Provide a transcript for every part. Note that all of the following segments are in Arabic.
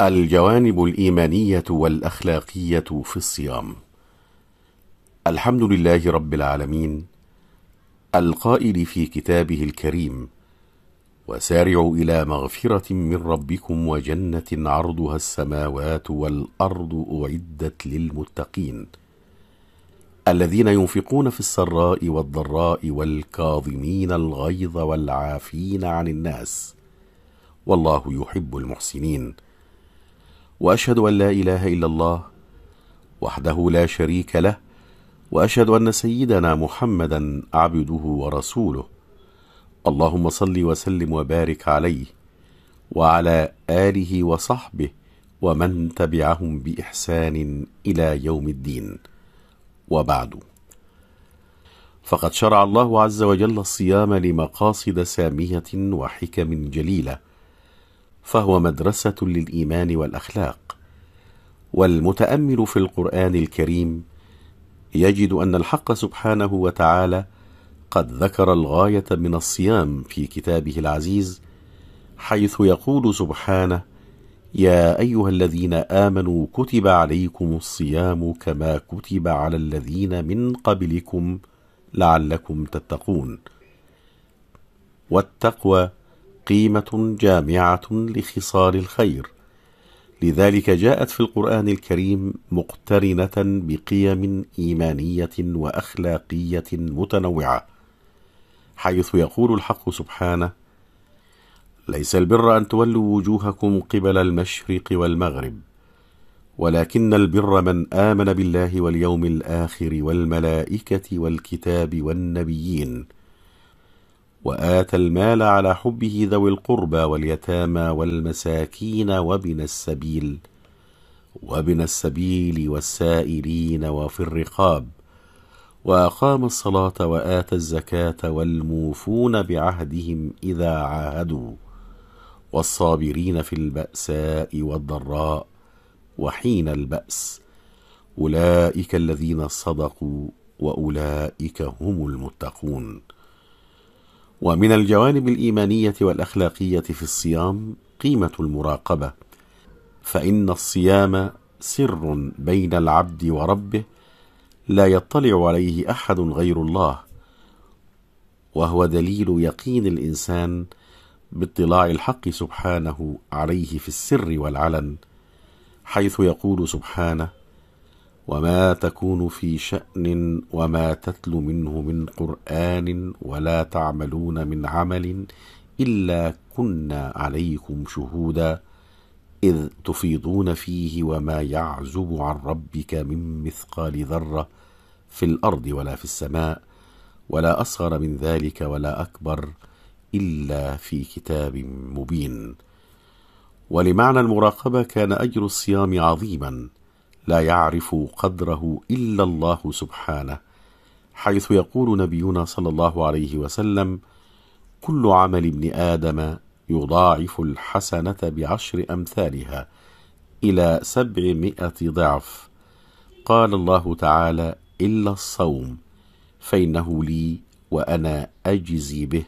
الجوانب الإيمانية والأخلاقية في الصيام الحمد لله رب العالمين القائل في كتابه الكريم وسارعوا إلى مغفرة من ربكم وجنة عرضها السماوات والأرض أعدت للمتقين الذين ينفقون في السراء والضراء والكاظمين الغيظ والعافين عن الناس والله يحب المحسنين واشهد ان لا اله الا الله وحده لا شريك له واشهد ان سيدنا محمدا عبده ورسوله اللهم صل وسلم وبارك عليه وعلى اله وصحبه ومن تبعهم باحسان الى يوم الدين وبعد فقد شرع الله عز وجل الصيام لمقاصد ساميه وحكم جليله فهو مدرسه للايمان والاخلاق والمتامل في القران الكريم يجد ان الحق سبحانه وتعالى قد ذكر الغايه من الصيام في كتابه العزيز حيث يقول سبحانه يا ايها الذين امنوا كتب عليكم الصيام كما كتب على الذين من قبلكم لعلكم تتقون والتقوى قيمه جامعه لخصال الخير لذلك جاءت في القران الكريم مقترنه بقيم ايمانيه واخلاقيه متنوعه حيث يقول الحق سبحانه ليس البر ان تولوا وجوهكم قبل المشرق والمغرب ولكن البر من امن بالله واليوم الاخر والملائكه والكتاب والنبيين وآتى المال على حبه ذوي القربى واليتامى والمساكين وبن السبيل وبن السبيل والسائلين وفي الرقاب وأقام الصلاة وآتى الزكاة والموفون بعهدهم إذا عاهدوا والصابرين في البأساء والضراء وحين البأس أولئك الذين صدقوا وأولئك هم المتقون ومن الجوانب الايمانيه والاخلاقيه في الصيام قيمه المراقبه فان الصيام سر بين العبد وربه لا يطلع عليه احد غير الله وهو دليل يقين الانسان باطلاع الحق سبحانه عليه في السر والعلن حيث يقول سبحانه وما تكون في شأن وما تتلو منه من قرآن ولا تعملون من عمل إلا كنا عليكم شهودا إذ تفيضون فيه وما يعزب عن ربك من مثقال ذرة في الأرض ولا في السماء ولا أصغر من ذلك ولا أكبر إلا في كتاب مبين ولمعنى المراقبة كان أجر الصيام عظيماً لا يعرف قدره الا الله سبحانه حيث يقول نبينا صلى الله عليه وسلم كل عمل ابن ادم يضاعف الحسنه بعشر امثالها الى سبعمائه ضعف قال الله تعالى الا الصوم فانه لي وانا اجزي به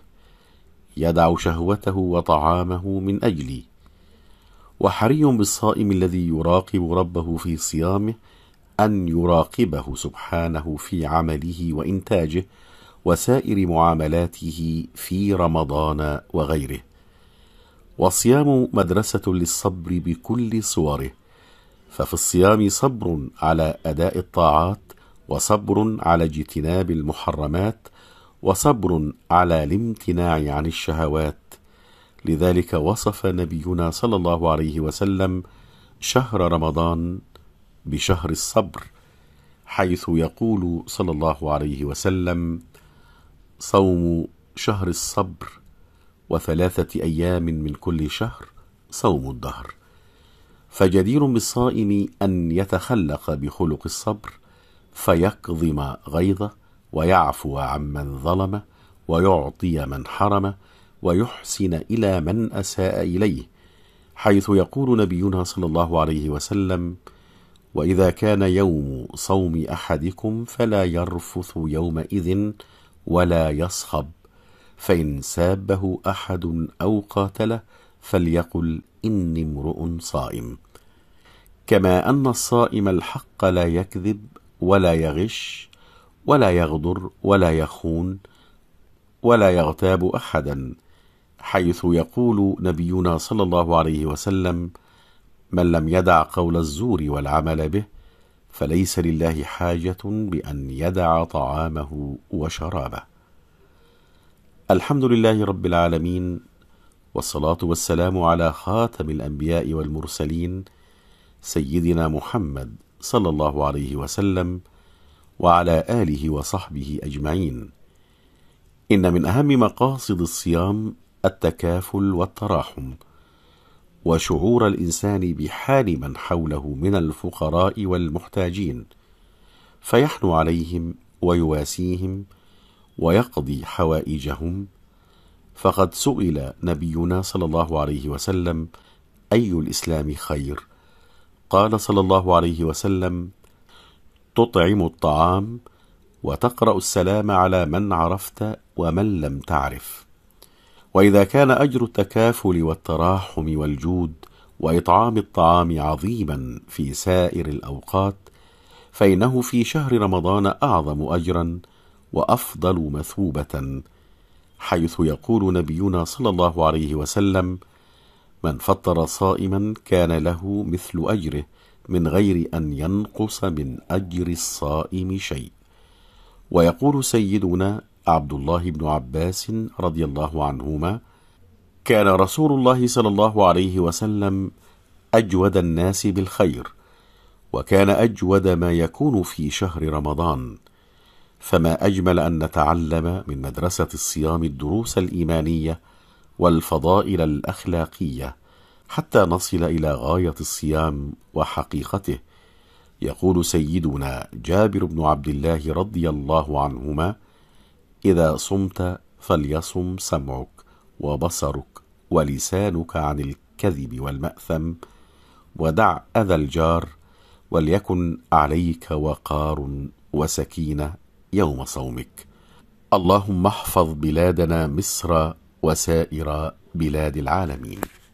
يدع شهوته وطعامه من اجلي وحري بالصائم الذي يراقب ربه في صيامه ان يراقبه سبحانه في عمله وانتاجه وسائر معاملاته في رمضان وغيره والصيام مدرسه للصبر بكل صوره ففي الصيام صبر على اداء الطاعات وصبر على اجتناب المحرمات وصبر على الامتناع عن الشهوات لذلك وصف نبينا صلى الله عليه وسلم شهر رمضان بشهر الصبر حيث يقول صلى الله عليه وسلم صوم شهر الصبر وثلاثه ايام من كل شهر صوم الدهر فجدير بالصائم ان يتخلق بخلق الصبر فيكظم غيظه ويعفو عمن ظلم ويعطي من حرمه ويحسن الى من اساء اليه حيث يقول نبينا صلى الله عليه وسلم واذا كان يوم صوم احدكم فلا يرفث يومئذ ولا يصخب فان سابه احد او قاتله فليقل اني امرؤ صائم كما ان الصائم الحق لا يكذب ولا يغش ولا يغدر ولا يخون ولا يغتاب احدا حيث يقول نبينا صلى الله عليه وسلم من لم يدع قول الزور والعمل به فليس لله حاجه بان يدع طعامه وشرابه الحمد لله رب العالمين والصلاه والسلام على خاتم الانبياء والمرسلين سيدنا محمد صلى الله عليه وسلم وعلى اله وصحبه اجمعين ان من اهم مقاصد الصيام التكافل والتراحم وشعور الانسان بحال من حوله من الفقراء والمحتاجين فيحنو عليهم ويواسيهم ويقضي حوائجهم فقد سئل نبينا صلى الله عليه وسلم اي الاسلام خير قال صلى الله عليه وسلم تطعم الطعام وتقرا السلام على من عرفت ومن لم تعرف واذا كان اجر التكافل والتراحم والجود واطعام الطعام عظيما في سائر الاوقات فانه في شهر رمضان اعظم اجرا وافضل مثوبه حيث يقول نبينا صلى الله عليه وسلم من فطر صائما كان له مثل اجره من غير ان ينقص من اجر الصائم شيء ويقول سيدنا عبد الله بن عباس رضي الله عنهما كان رسول الله صلى الله عليه وسلم اجود الناس بالخير وكان اجود ما يكون في شهر رمضان فما اجمل ان نتعلم من مدرسه الصيام الدروس الايمانيه والفضائل الاخلاقيه حتى نصل الى غايه الصيام وحقيقته يقول سيدنا جابر بن عبد الله رضي الله عنهما اذا صمت فليصم سمعك وبصرك ولسانك عن الكذب والماثم ودع اذى الجار وليكن عليك وقار وسكينه يوم صومك اللهم احفظ بلادنا مصر وسائر بلاد العالمين